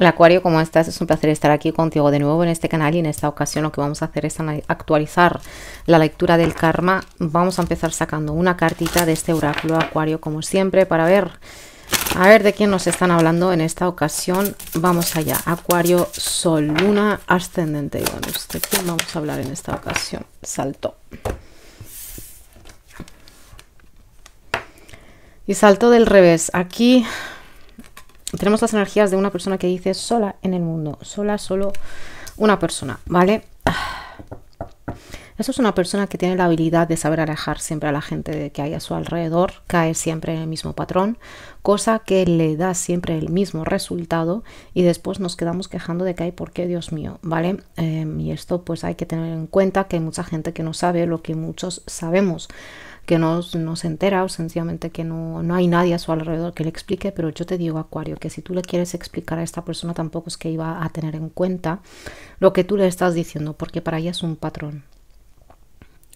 Hola Acuario, ¿cómo estás? Es un placer estar aquí contigo de nuevo en este canal y en esta ocasión lo que vamos a hacer es actualizar la lectura del karma. Vamos a empezar sacando una cartita de este oráculo Acuario como siempre para ver a ver de quién nos están hablando en esta ocasión. Vamos allá. Acuario, Sol, Luna, Ascendente Venus. ¿De quién vamos a hablar en esta ocasión? Salto. Y salto del revés. Aquí tenemos las energías de una persona que dice sola en el mundo, sola, solo una persona, ¿vale? Eso es una persona que tiene la habilidad de saber alejar siempre a la gente que hay a su alrededor, cae siempre en el mismo patrón, cosa que le da siempre el mismo resultado y después nos quedamos quejando de que hay por qué, Dios mío, ¿vale? Em, y esto pues hay que tener en cuenta que hay mucha gente que no sabe lo que muchos sabemos que no, se entera o sencillamente que no, no hay nadie a su alrededor que le explique, pero yo te digo, Acuario, que si tú le quieres explicar a esta persona tampoco es que iba a tener en cuenta lo que tú le estás diciendo, porque para ella es un patrón.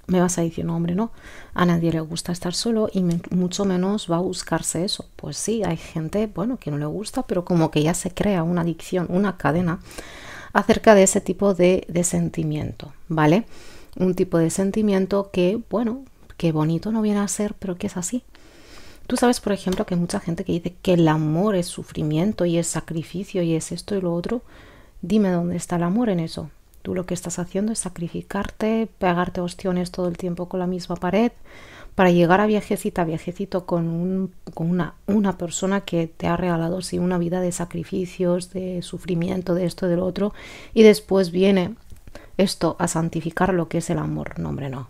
Me vas a decir, no, hombre, no, a nadie le gusta estar solo y mucho menos va a buscarse eso. Pues sí, hay gente, bueno, que no le gusta, pero como que ya se crea una adicción, una cadena acerca de ese tipo de sentimiento, ¿vale? Un tipo de sentimiento que, bueno, qué bonito no viene a ser, pero que es así. Tú sabes, por ejemplo, que hay mucha gente que dice que el amor es sufrimiento y es sacrificio y es esto y lo otro. Dime dónde está el amor en eso. Tú lo que estás haciendo es sacrificarte, pegarte ostiones todo el tiempo con la misma pared para llegar a viejecita, viejecito con, con una, una persona que te ha regalado una vida de sacrificios, de sufrimiento, de esto, de lo otro, y después viene esto a santificar lo que es el amor. No, hombre, no.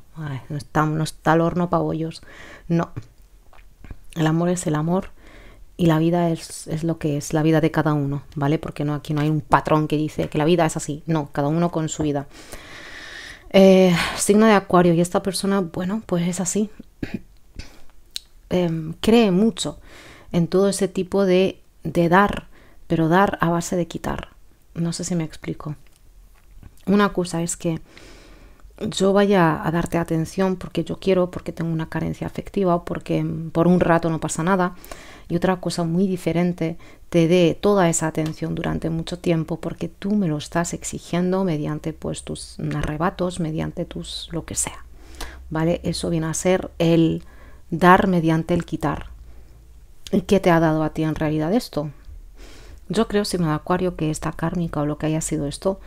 no, está, no el horno para bollos. No. El amor es el amor y la vida es, es, lo que es, la vida de cada uno, ¿vale? Porque no, aquí no hay un patrón que dice que la vida es así. No, cada uno con su vida. Eh, signo de Acuario. Y esta persona, bueno, pues es así. Em, cree mucho en todo ese tipo de, de dar, pero dar a base de quitar. No sé si me explico. Una cosa es que yo vaya a darte atención porque yo quiero, porque tengo una carencia afectiva o porque mm, por un rato no pasa nada. Y otra cosa muy diferente, te dé toda esa atención durante mucho tiempo porque tú me lo estás exigiendo mediante pues tus arrebatos, mediante tus lo que sea. ¿Vale? Eso viene a ser el dar mediante el quitar. ¿Y qué te ha dado a ti en realidad esto? Yo creo, si me acuario, que esta kármica o lo que haya sido esto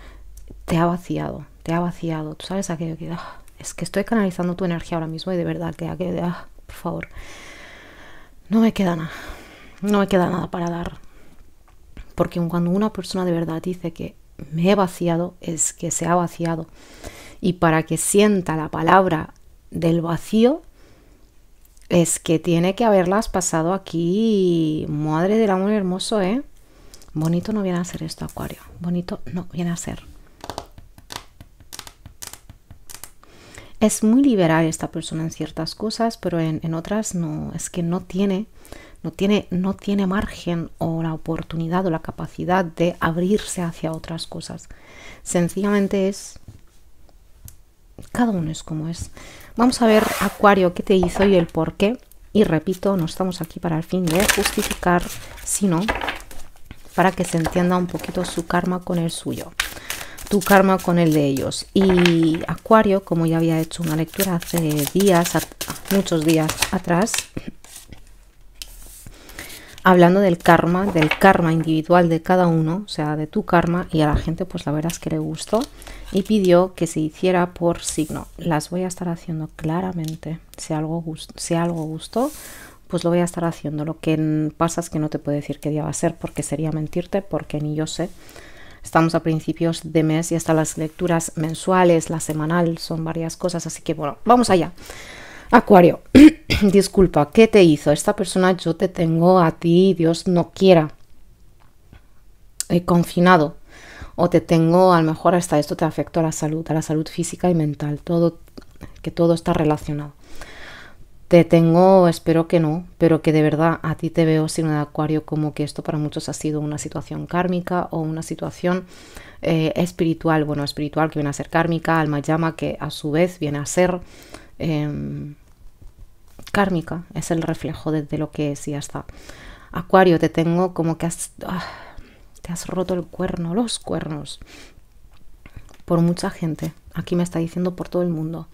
te ha vaciado, te ha vaciado. Tú sabes aquello que ah, es que estoy canalizando tu energía ahora mismo y de verdad que aquello de, ah, por favor, no me queda nada, no me queda nada para dar. Porque cuando una persona de verdad dice que me he vaciado, es que se ha vaciado. Y para que sienta la palabra del vacío, es que tiene que haberlas pasado aquí. Madre del amor hermoso, ¿eh? Bonito no viene a ser esto, Acuario. Bonito no viene a ser. es muy liberal esta persona en ciertas cosas, pero en, otras no, es que no tiene, no tiene, no tiene margen o la oportunidad o la capacidad de abrirse hacia otras cosas. Sencillamente es, cada uno es como es. Vamos a ver, Acuario, qué te hizo y el por qué. Y repito, no estamos aquí para el fin de justificar, sino para que se entienda un poquito su karma con el suyo tu karma con el de ellos. Y Acuario, como ya había hecho una lectura hace días, muchos días atrás, hablando del karma, del karma individual de cada uno, o sea, de tu karma, y a la gente pues la verdad es que le gustó y pidió que se hiciera por signo. Las voy a estar haciendo claramente, si algo, si algo gustó, pues lo voy a estar haciendo. Lo que pasa es que no te puedo decir qué día va a ser porque sería mentirte porque ni yo sé Estamos a principios de mes y hasta las lecturas mensuales, la semanal, son varias cosas, así que bueno, vamos allá. Acuario, disculpa, ¿qué te hizo esta persona? Yo te tengo a ti, Dios no quiera, eh, confinado. O te tengo, a lo mejor hasta esto te afectó a la salud, a la salud física y mental, todo, que todo está relacionado. Te tengo, espero que no, pero que de verdad a ti te veo sin de acuario como que esto para muchos ha sido una situación kármica o una situación eh, espiritual, bueno, espiritual que viene a ser kármica, alma llama que a su vez viene a ser em, kármica, es el reflejo de, lo que es y ya está. Acuario, te tengo como que has, ah, te has roto el cuerno, los cuernos, por mucha gente, aquí me está diciendo por todo el mundo.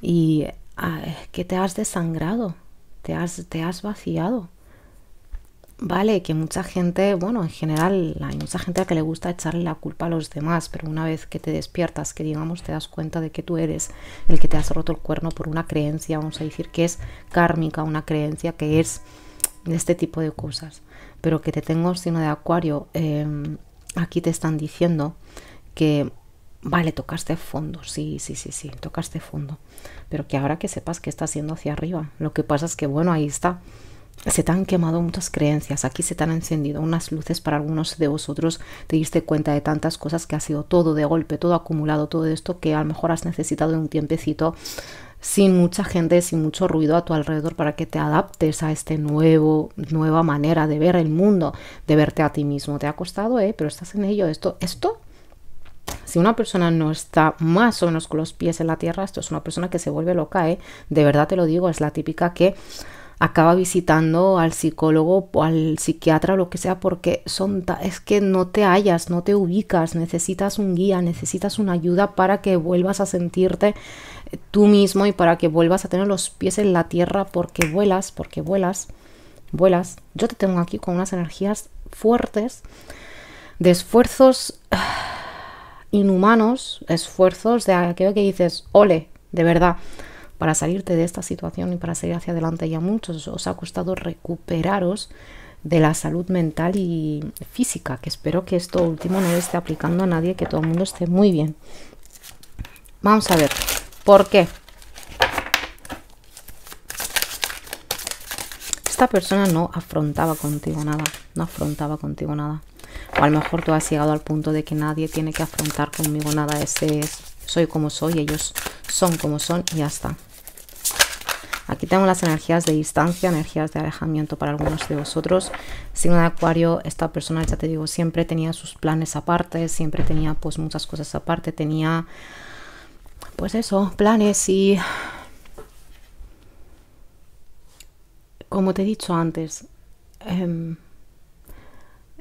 Y Ah, que te has desangrado, te has, te has vaciado. Vale, que mucha gente, bueno, en general hay mucha gente a la que le gusta echarle la culpa a los demás, pero una vez que te despiertas, que digamos te das cuenta de que tú eres el que te has roto el cuerno por una creencia, vamos a decir que es kármica, una creencia que es de este tipo de cosas. Pero que te tengo signo de acuario, em, aquí te están diciendo que Vale, tocaste fondo, sí, sí, sí, sí, tocaste fondo. Pero que ahora que sepas que está haciendo hacia arriba. Lo que pasa es que, bueno, ahí está. Se te han quemado muchas creencias, aquí se te han encendido unas luces para algunos de vosotros, te diste cuenta de tantas cosas que ha sido todo de golpe, todo acumulado, todo esto que a lo mejor has necesitado un tiempecito sin mucha gente, sin mucho ruido a tu alrededor para que te adaptes a este nuevo nueva manera de ver el mundo, de verte a ti mismo. Te ha costado, eh, pero estás en ello. Esto esto si una persona no está más o menos con los pies en la tierra, esto es una persona que se vuelve loca, ¿eh? De verdad te lo digo, es la típica que acaba visitando al psicólogo o al psiquiatra o lo que sea porque son es que no te hallas, no te ubicas, necesitas un guía, necesitas una ayuda para que vuelvas a sentirte eh, tú mismo y para que vuelvas a tener los pies en la tierra porque vuelas, porque vuelas, vuelas. Yo te tengo aquí con unas energías fuertes de esfuerzos ah, inhumanos esfuerzos de aquello que dices, ole, de verdad, para salirte de esta situación y para seguir hacia adelante. Y a muchos os ha costado recuperaros de la salud mental y física, que espero que esto último no esté aplicando a nadie, que todo el mundo esté muy bien. Vamos a ver, ¿por qué? Esta persona no afrontaba contigo nada, no afrontaba contigo nada. O a lo mejor tú has llegado al punto de que nadie tiene que afrontar conmigo nada. Ese soy como soy, ellos son como son y ya está. Aquí tengo las energías de distancia, energías de alejamiento para algunos de vosotros. Signo de Acuario, esta persona, ya te digo, siempre tenía sus planes aparte, siempre tenía pues muchas cosas aparte, tenía pues eso, planes y... Como te he dicho antes, em,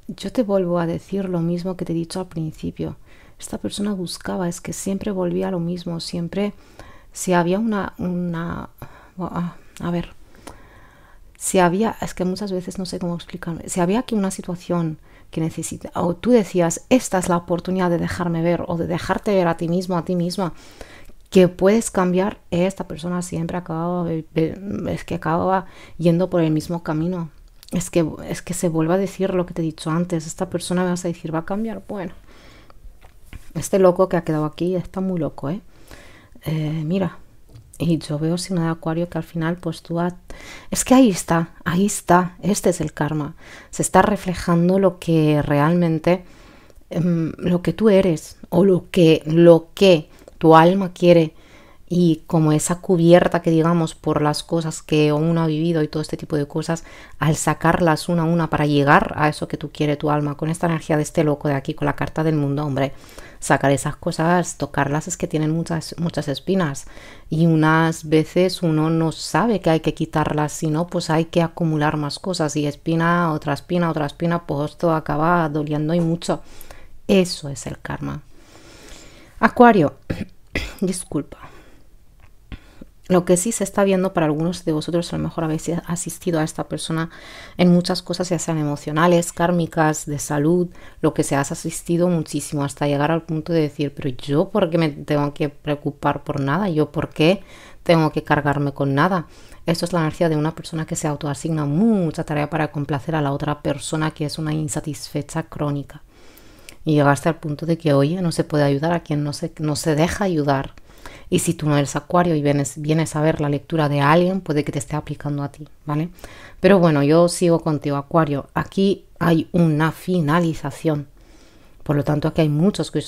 yo te vuelvo a decir lo mismo que te he dicho al principio. Esta persona buscaba, es que siempre volvía a lo mismo, siempre si había una, una a ver, si había, es que muchas veces no sé cómo explicarme, si había aquí una situación que necesita, o tú decías, esta es la oportunidad de dejarme ver o de dejarte ver a ti mismo, a ti misma, que puedes cambiar, esta persona siempre acababa, eh, eh, es que acababa yendo por el mismo camino es que, es que se vuelva a decir lo que te he dicho antes, esta persona me vas a decir, va a cambiar, bueno, este loco que ha quedado aquí está muy loco, ¿eh? eh mira, y yo veo signo de acuario que al final pues tú es que ahí está, ahí está, este es el karma, se está reflejando lo que realmente, em, lo que tú eres o lo que, lo que tu alma quiere y como esa cubierta que digamos por las cosas que uno ha vivido y todo este tipo de cosas, al sacarlas una a una para llegar a eso que tú quieres tu alma, con esta energía de este loco de aquí, con la carta del mundo, hombre, sacar esas cosas, tocarlas es que tienen muchas, muchas espinas y unas veces uno no sabe que hay que quitarlas, sino pues hay que acumular más cosas y espina, otra espina, otra espina, pues esto acaba doliendo y mucho. Eso es el karma. Acuario, disculpa. Lo que sí se está viendo para algunos de vosotros, a lo mejor habéis asistido a esta persona en muchas cosas, ya sean emocionales, kármicas, de salud, lo que se has asistido muchísimo hasta llegar al punto de decir, pero yo por qué me tengo que preocupar por nada, yo por qué tengo que cargarme con nada. Esto es la energía de una persona que se autoasigna mucha tarea para complacer a la otra persona que es una insatisfecha crónica. Y llegaste al punto de que, oye, no se puede ayudar a quien no no se deja ayudar y si tú no eres acuario y vienes, vienes a ver la lectura de alguien, puede que te esté aplicando a ti, ¿vale? Pero bueno, yo sigo contigo, acuario. Aquí hay una finalización. Por lo tanto, aquí hay muchos que,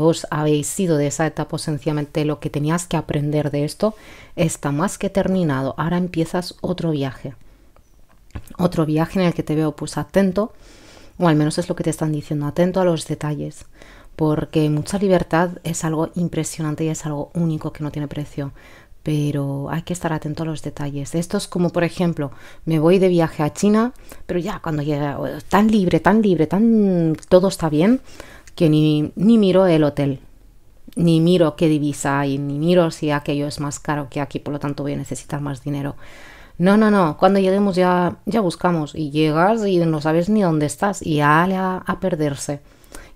os habéis sido de esa etapa, sencillamente lo que tenías que aprender de esto está más que terminado. Ahora empiezas otro viaje. Otro viaje en el que te veo pues atento, o al menos es lo que te están diciendo, atento a los detalles, porque mucha libertad es algo impresionante y es algo único que no tiene precio. Pero hay que estar atento a los detalles. Esto es como, por ejemplo, me voy de viaje a China, pero ya cuando llega oh, tan libre, tan libre, tan todo está bien, que ni, miro el hotel, ni miro qué divisa hay, ni miro si aquello es más caro que aquí, por lo tanto voy a necesitar más dinero. No, no, no, cuando lleguemos ya, ya buscamos y llegas y no sabes ni dónde estás y ya a, a perderse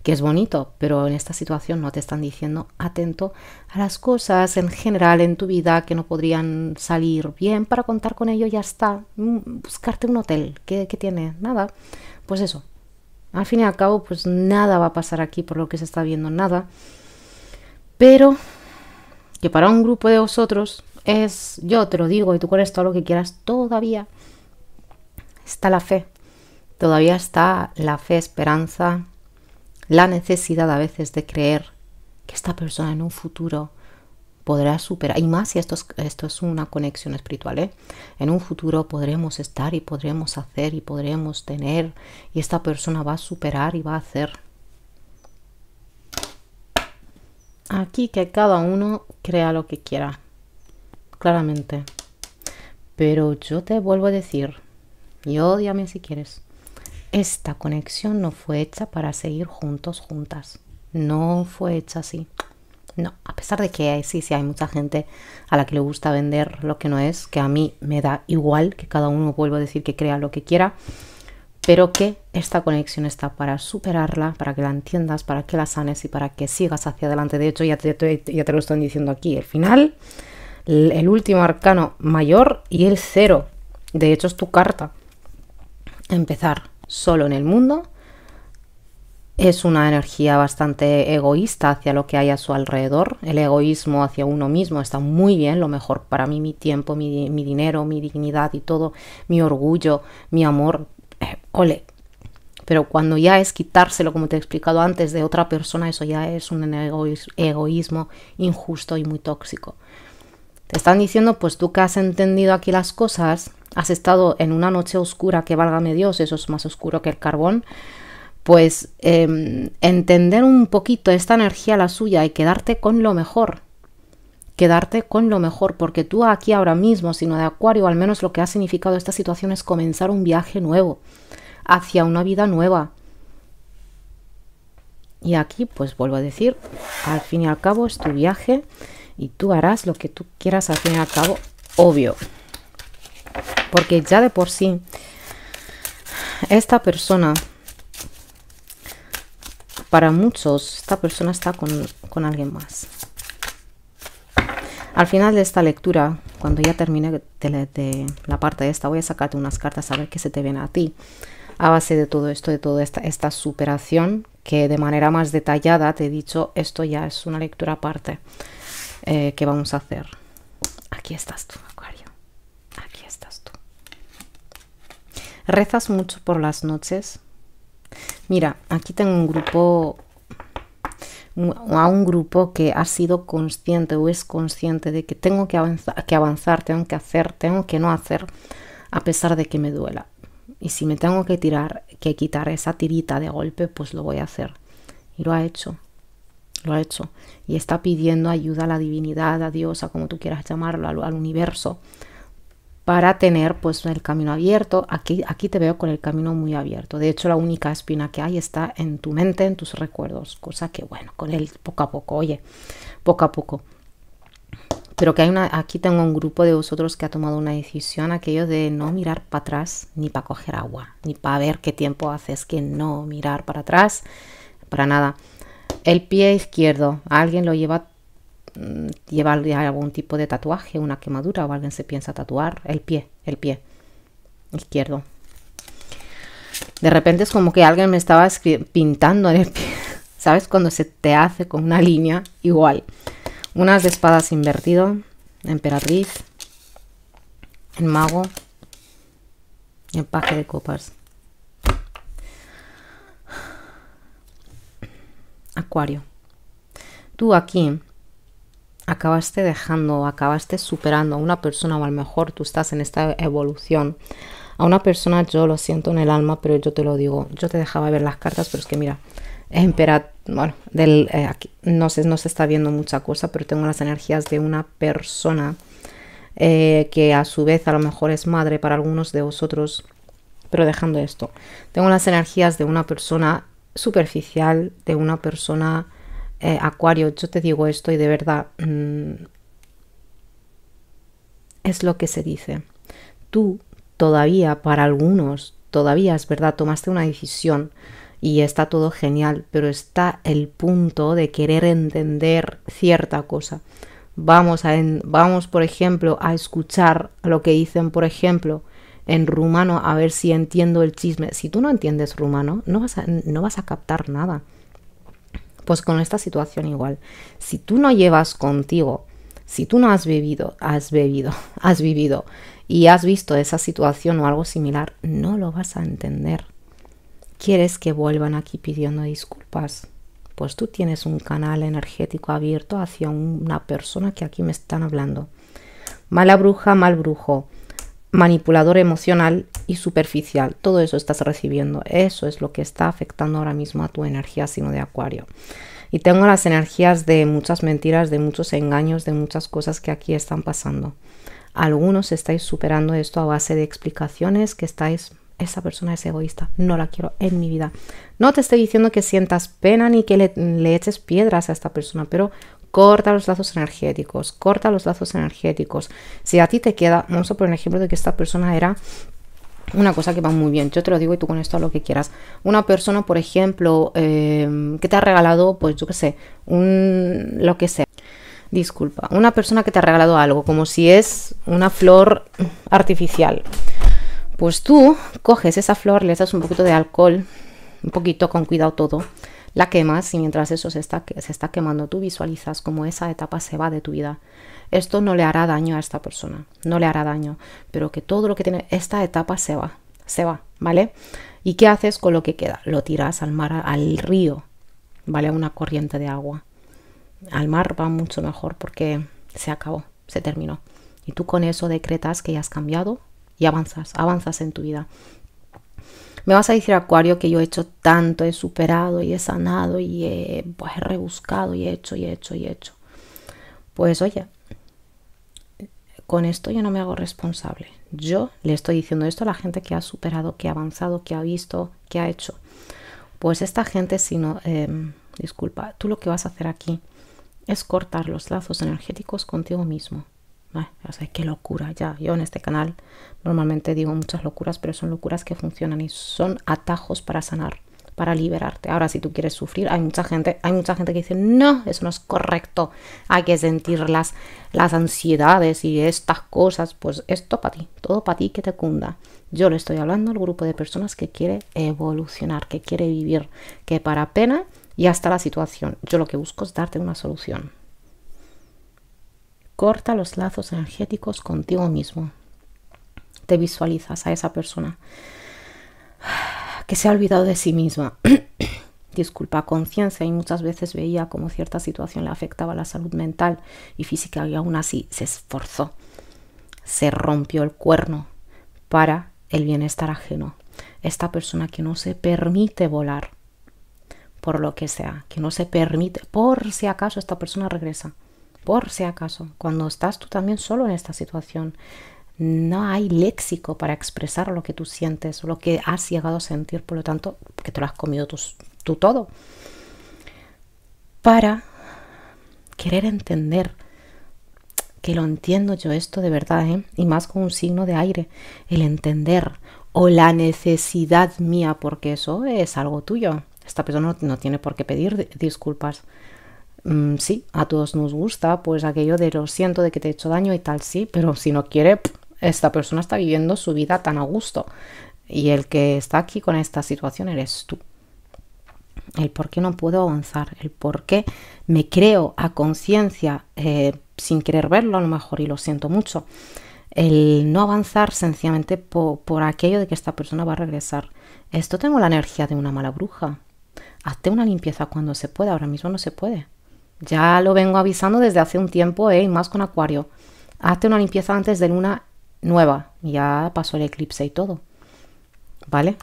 que es bonito, pero en esta situación no te están diciendo atento a las cosas en general en tu vida que no podrían salir bien para contar con ello, ya está. Mm, buscarte un hotel, ¿qué, tiene? Nada. Pues eso. Al fin y al cabo, pues nada va a pasar aquí por lo que se está viendo, nada. Pero que para un grupo de vosotros es, yo te lo digo y tú con todo lo que quieras, todavía está la fe, todavía está la fe, esperanza, la necesidad a veces de creer que esta persona en un futuro podrá superar, y más si esto es, esto es una conexión espiritual, ¿eh? en un futuro podremos estar y podremos hacer y podremos tener, y esta persona va a superar y va a hacer. Aquí que cada uno crea lo que quiera, claramente. Pero yo te vuelvo a decir, y odiame si quieres. Esta conexión no fue hecha para seguir juntos, juntas. No fue hecha así. No, a pesar de que sí, sí hay mucha gente a la que le gusta vender lo que no es, que a mí me da igual, que cada uno vuelva a decir que crea lo que quiera, pero que esta conexión está para superarla, para que la entiendas, para que la sanes y para que sigas hacia adelante. De hecho, ya ya te lo están diciendo aquí, el final, el último arcano mayor y el cero. De hecho, es tu carta. Empezar, solo en el mundo. Es una energía bastante egoísta hacia lo que hay a su alrededor. El egoísmo hacia uno mismo está muy bien, lo mejor para mí, mi tiempo, mi, dinero, mi dignidad y todo, mi orgullo, mi amor. Eh, ole, pero cuando ya es quitárselo, como te he explicado antes, de otra persona, eso ya es un egoísmo injusto y muy tóxico. Te están diciendo, pues tú que has entendido aquí las cosas, has estado en una noche oscura, que válgame Dios, eso es más oscuro que el carbón, pues em, entender un poquito esta energía la suya y quedarte con lo mejor. Quedarte con lo mejor, porque tú aquí ahora mismo, sino de Acuario, al menos lo que ha significado esta situación es comenzar un viaje nuevo, hacia una vida nueva. Y aquí, pues vuelvo a decir, al fin y al cabo es tu viaje y tú harás lo que tú quieras al fin y al cabo, obvio. Porque ya de por sí, esta persona, para muchos, esta persona está con, alguien más. Al final de esta lectura, cuando ya termine la parte de esta, voy a sacarte unas cartas a ver qué se te ven a ti a base de todo esto, de toda esta, superación, que de manera más detallada te he dicho, esto ya es una lectura aparte. Eh, que vamos a hacer. Aquí estás tú, Acuario. Aquí estás tú. Rezas mucho por las noches. Mira, aquí tengo un grupo a un grupo que ha sido consciente o es consciente de que tengo que avanzar, que avanzar, tengo que hacer, tengo que no hacer, a pesar de que me duela. Y si me tengo que tirar, que quitar esa tirita de golpe, pues lo voy a hacer. Y lo ha hecho lo ha hecho y está pidiendo ayuda a la divinidad, a Dios, a como tú quieras llamarlo, al, universo, para tener pues el camino abierto. Aquí, aquí te veo con el camino muy abierto. De hecho, la única espina que hay está en tu mente, en tus recuerdos, cosa que bueno, con él poco a poco, oye, poco a poco. Pero que hay una, aquí tengo un grupo de vosotros que ha tomado una decisión, aquello de no mirar para atrás ni para coger agua, ni para ver qué tiempo haces, que no mirar para atrás, para nada el pie izquierdo, alguien lo lleva mm, lleva algún tipo de tatuaje, una quemadura o alguien se piensa tatuar el pie, el pie izquierdo. De repente es como que alguien me estaba pintando en el pie. ¿Sabes? Cuando se te hace con una línea igual. Unas de espadas invertido, emperatriz, el mago, paje de copas. Acuario, tú aquí acabaste dejando, acabaste superando a una persona, o a lo mejor tú estás en esta evolución. A una persona yo lo siento en el alma, pero yo te lo digo, yo te dejaba ver las cartas, pero es que mira, Emperat, bueno, del, eh, no, sé no se está viendo mucha cosa, pero tengo las energías de una persona eh, que a su vez a lo mejor es madre para algunos de vosotros, pero dejando esto, tengo las energías de una persona superficial de una persona eh, acuario. Yo te digo esto y de verdad mm, es lo que se dice. Tú todavía, para algunos, todavía es verdad, tomaste una decisión y está todo genial, pero está el punto de querer entender cierta cosa. Vamos, a vamos, por ejemplo, a escuchar lo que dicen, por ejemplo, en rumano a ver si entiendo el chisme. Si tú no entiendes rumano, no vas a, no vas a captar nada. Pues con esta situación igual. Si tú no llevas contigo, si tú no has vivido, has bebido, has vivido y has visto esa situación o algo similar, no lo vas a entender. ¿Quieres que vuelvan aquí pidiendo disculpas? pues tú tienes un canal energético abierto hacia una persona que aquí me están hablando. Mala bruja, mal brujo manipulador emocional y superficial. Todo eso estás recibiendo. Eso es lo que está afectando ahora mismo a tu energía sino de acuario. Y tengo las energías de muchas mentiras, de muchos engaños, de muchas cosas que aquí están pasando. Algunos estáis superando esto a base de explicaciones que estáis esa persona es egoísta, no la quiero en mi vida. No te estoy diciendo que sientas pena ni que le, le, eches piedras a esta persona, pero corta los lazos energéticos, corta los lazos energéticos. Si a ti te queda, vamos a poner un ejemplo de que esta persona era una cosa que va muy bien, yo te lo digo y tú con esto lo que quieras. Una persona, por ejemplo, eh, que te ha regalado, pues yo qué sé, un, lo que sea. Disculpa, una persona que te ha regalado algo, como si es una flor artificial. Pues tú coges esa flor, le das un poquito de alcohol, un poquito con cuidado todo, la quemas y mientras eso se está, se está quemando, tú visualizas cómo esa etapa se va de tu vida. Esto no le hará daño a esta persona, no le hará daño, pero que todo lo que tiene esta etapa se va, se va, ¿vale? ¿Y qué haces con lo que queda? Lo tiras al mar, al río, ¿vale? A una corriente de agua. Al mar va mucho mejor porque se acabó, se terminó. Y tú con eso decretas que ya has cambiado y avanzas, avanzas en tu vida. Me vas a decir, Acuario, que yo he hecho tanto, he superado y he sanado y pues, he rebuscado y he hecho y he hecho y he hecho. Pues oye, con esto yo no me hago responsable. Yo le estoy diciendo esto a la gente que ha superado, que ha avanzado, que ha visto, que ha hecho. Pues esta gente, si no, em, disculpa, tú lo que vas a hacer aquí es cortar los lazos energéticos contigo mismo qué locura, ya. Yo en este canal normalmente digo muchas locuras, pero son locuras que funcionan y son atajos para sanar, para liberarte. Ahora, si tú quieres sufrir, hay mucha gente, hay mucha gente que dice, no, eso no es correcto. Hay que sentir las, las ansiedades y estas cosas. Pues esto para ti, todo para ti que te cunda. Yo le estoy hablando al grupo de personas que quiere evolucionar, que quiere vivir, que para pena y hasta la situación. Yo lo que busco es darte una solución. Corta los lazos energéticos contigo mismo. Te visualizas a esa persona que se ha olvidado de sí misma. Disculpa, conciencia y muchas veces veía cómo cierta situación le afectaba la salud mental y física y aún así se esforzó. Se rompió el cuerno para el bienestar ajeno. Esta persona que no se permite volar por lo que sea, que no se permite, por si acaso esta persona regresa por si acaso, cuando estás tú también solo en esta situación, no hay léxico para expresar lo que tú sientes o lo que has llegado a sentir, por lo tanto, que te lo has comido tú, todo. Para querer entender que lo entiendo yo esto de verdad, ¿eh? y más con un signo de aire, el entender o la necesidad mía, porque eso es algo tuyo. Esta persona no tiene por qué pedir disculpas. Mm, sí, a todos nos gusta, pues aquello de lo siento, de que te he hecho daño y tal, sí, pero si no quiere, esta persona está viviendo su vida tan a gusto. Y el que está aquí con esta situación eres tú. El por qué no puedo avanzar, el por qué me creo a conciencia eh, sin querer verlo a lo mejor y lo siento mucho. El no avanzar sencillamente por, por aquello de que esta persona va a regresar. Esto tengo la energía de una mala bruja. Hazte una limpieza cuando se pueda, ahora mismo no se puede. Ya lo vengo avisando desde hace un tiempo, ¿eh? y más con Acuario. Hazte una limpieza antes de luna nueva. Ya pasó el eclipse y todo. ¿Vale?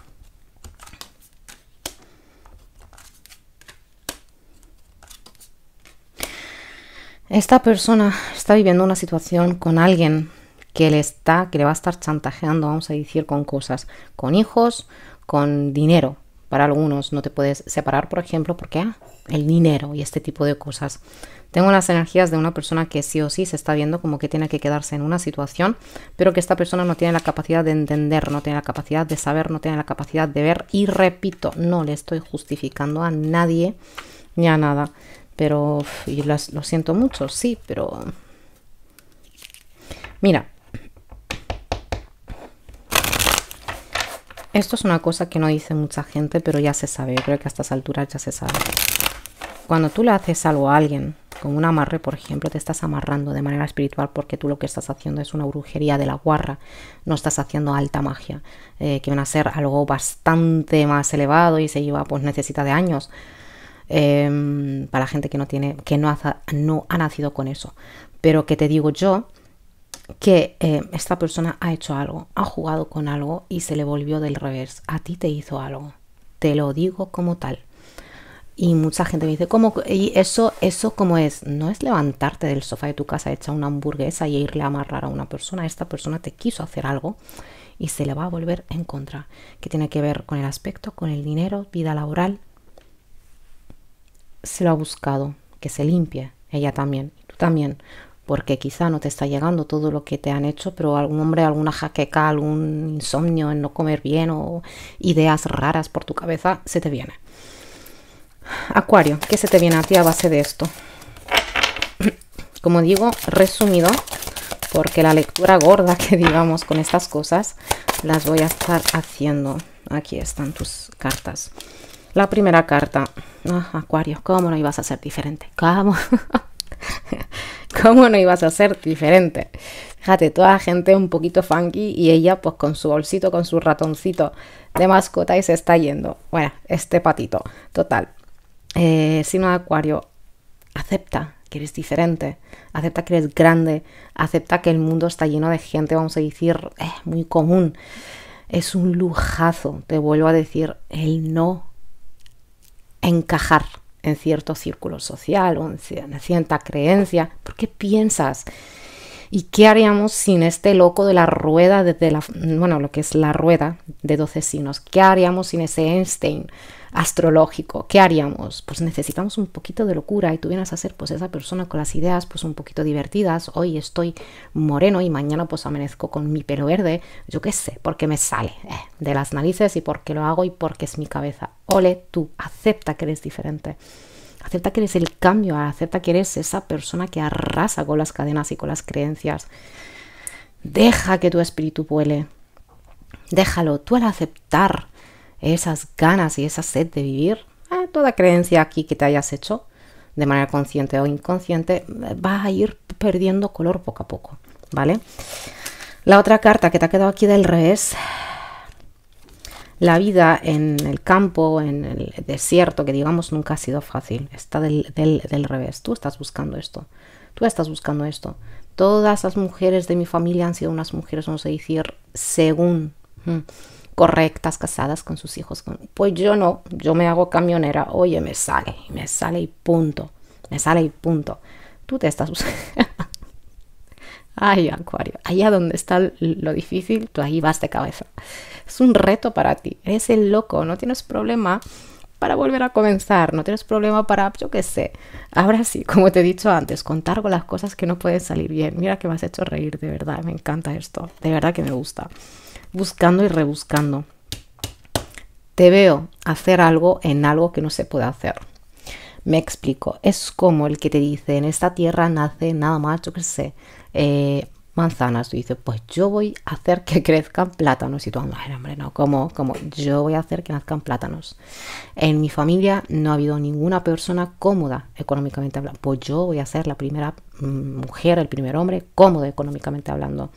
Esta persona está viviendo una situación con alguien que le está, que le va a estar chantajeando, vamos a decir, con cosas, con hijos, con dinero. Para algunos no te puedes separar, por ejemplo, porque ah, el dinero y este tipo de cosas. Tengo las energías de una persona que sí o sí se está viendo como que tiene que quedarse en una situación, pero que esta persona no tiene la capacidad de entender, no tiene la capacidad de saber, no tiene la capacidad de ver. Y repito, no le estoy justificando a nadie ni a nada. Pero, y lo, siento mucho, sí, pero... Mira, Esto es una cosa que no dice mucha gente, pero ya se sabe. Yo creo que a estas alturas ya se sabe cuando tú le haces algo a alguien, con un amarre, por ejemplo, te estás amarrando de manera espiritual porque tú lo que estás haciendo es una brujería de la guarra, no estás haciendo alta magia, eh, que van a ser algo bastante más elevado y se lleva, pues necesita de años. Em, para gente que no tiene, que no ha, no ha nacido con eso. Pero que te digo yo que eh, esta persona ha hecho algo, ha jugado con algo y se le volvió del revés. A ti te hizo algo. Te lo digo como tal. Y mucha gente me dice, ¿cómo? ¿Y eso, eso cómo es? No es levantarte del sofá de tu casa, echar una hamburguesa y irle a amarrar a una persona. Esta persona te quiso hacer algo y se le va a volver en contra. Que tiene que ver con el aspecto, con el dinero, vida laboral. Se lo ha buscado, que se limpie. Ella también, y tú también. Porque quizá no te está llegando todo lo que te han hecho, pero algún hombre, alguna jaqueca, algún insomnio en no comer bien o ideas raras por tu cabeza, se te viene. Acuario, ¿qué se te viene a ti a base de esto? Como digo, resumido, porque la lectura gorda que digamos con estas cosas las voy a estar haciendo. Aquí están tus cartas. La primera carta, ah, Acuario, ¿cómo no ibas a ser diferente? ¿Cómo? ¿Cómo no ibas a ser diferente? Fíjate, toda gente un poquito funky y ella pues con su bolsito, con su ratoncito de mascota y se está yendo. Bueno, este patito. Total, eh, Sino de Acuario, acepta que eres diferente, acepta que eres grande, acepta que el mundo está lleno de gente, vamos a decir, es eh, muy común. Es un lujazo, te vuelvo a decir, el no encajar en cierto círculo social o en cierta creencia, porque piensas ¿Y qué haríamos sin este loco de la rueda, de, la, bueno, lo que es la rueda de 12 signos? ¿Qué haríamos sin ese Einstein astrológico? ¿Qué haríamos? Pues necesitamos un poquito de locura y tú vienes a ser pues esa persona con las ideas pues un poquito divertidas. Hoy estoy moreno y mañana pues amanezco con mi pelo verde. Yo qué sé, porque me sale eh, de las narices y porque lo hago y porque es mi cabeza. Ole tú, acepta que eres diferente acepta que eres el cambio, acepta que eres esa persona que arrasa con las cadenas y con las creencias. Deja que tu espíritu vuele. Déjalo, tú al aceptar esas ganas y esa sed de vivir, ah, toda creencia aquí que te hayas hecho, de manera consciente o inconsciente, va a ir perdiendo color poco a poco, ¿vale? La otra carta que te ha quedado aquí del revés la vida en el campo, en el desierto, que digamos nunca ha sido fácil, está del, revés. Tú estás buscando esto, tú estás buscando esto. Todas las mujeres de mi familia han sido unas mujeres, vamos a decir, según mm, correctas, casadas con sus hijos. Pues yo no, yo me hago camionera, oye, me sale, me sale y punto, me sale y punto. Tú te estás buscando. Ay, Acuario, allá donde está lo difícil, tú ahí vas de cabeza. Es un reto para ti, eres el loco, no tienes problema para volver a comenzar, no tienes problema para, yo qué sé. Ahora sí, como te he dicho antes, contar con las cosas que no pueden salir bien. Mira que me has hecho reír, de verdad, me encanta esto, de verdad que me gusta. Buscando y rebuscando. Te veo hacer algo en algo que no se puede hacer. Me explico, es como el que te dice, en esta tierra nace nada más, yo qué sé, eh, manzanas. Tú dices, pues yo voy a hacer que crezcan plátanos. Y tú, andas, hombre, no, como cómo Yo voy a hacer que nazcan plátanos. En mi familia no ha habido ninguna persona cómoda económicamente hablando. Pues yo voy a ser la primera mm, mujer, el primer hombre cómoda económicamente hablando.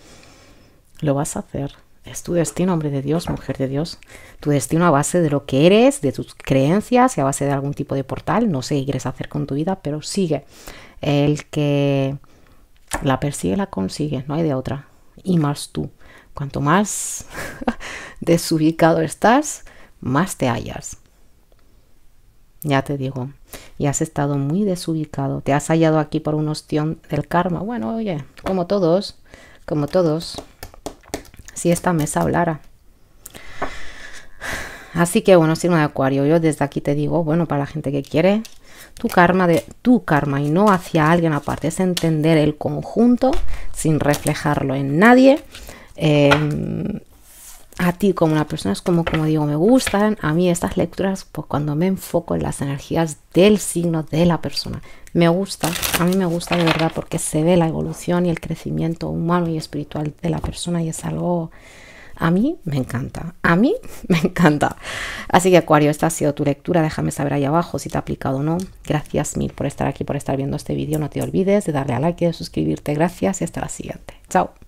Lo vas a hacer es tu destino, hombre de Dios, mujer de Dios. Tu destino a base de lo que eres, de tus creencias y a base de algún tipo de portal. No sé qué quieres hacer con tu vida, pero sigue. El que la persigue la consigue, no hay de otra. Y más tú. Cuanto más desubicado estás, más te hallas. Ya te digo, y has estado muy desubicado. Te has hallado aquí por un ostión del karma. Bueno, oye, como todos, como todos si esta mesa hablara. Así que bueno, signo de acuario, yo desde aquí te digo, bueno, para la gente que quiere, tu karma, de, tu karma y no hacia alguien aparte, es entender el conjunto sin reflejarlo en nadie. Em, a ti como una persona es como, como digo, me gustan a mí estas lecturas pues, cuando me enfoco en las energías del signo de la persona, me gusta, a mí me gusta de verdad porque se ve la evolución y el crecimiento humano y espiritual de la persona y es algo... A mí me encanta, a mí me encanta. Así que Acuario, esta ha sido tu lectura, déjame saber ahí abajo si te ha aplicado o no. Gracias mil por estar aquí, por estar viendo este vídeo, no te olvides de darle a like de suscribirte. Gracias y hasta la siguiente. Chao.